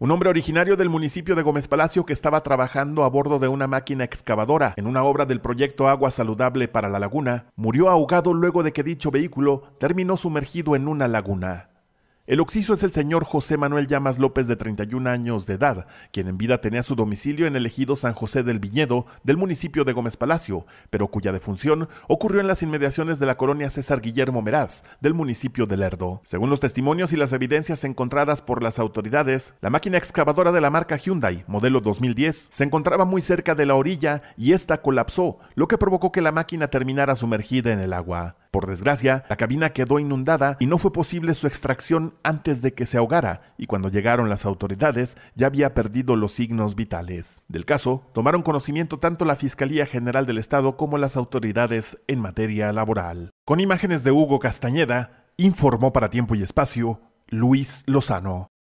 Un hombre originario del municipio de Gómez Palacio que estaba trabajando a bordo de una máquina excavadora en una obra del proyecto Agua Saludable para la Laguna murió ahogado luego de que dicho vehículo terminó sumergido en una laguna. El occiso es el señor José Manuel Llamas López de 31 años de edad, quien en vida tenía su domicilio en el ejido San José del Viñedo del municipio de Gómez Palacio, pero cuya defunción ocurrió en las inmediaciones de la colonia César Guillermo Meraz del municipio de Lerdo. Según los testimonios y las evidencias encontradas por las autoridades, la máquina excavadora de la marca Hyundai, modelo 2010, se encontraba muy cerca de la orilla y esta colapsó, lo que provocó que la máquina terminara sumergida en el agua. Por desgracia, la cabina quedó inundada y no fue posible su extracción antes de que se ahogara, y cuando llegaron las autoridades ya había perdido los signos vitales. Del caso, tomaron conocimiento tanto la Fiscalía General del Estado como las autoridades en materia laboral. Con imágenes de Hugo Castañeda, informó para tiempo y espacio Luis Lozano.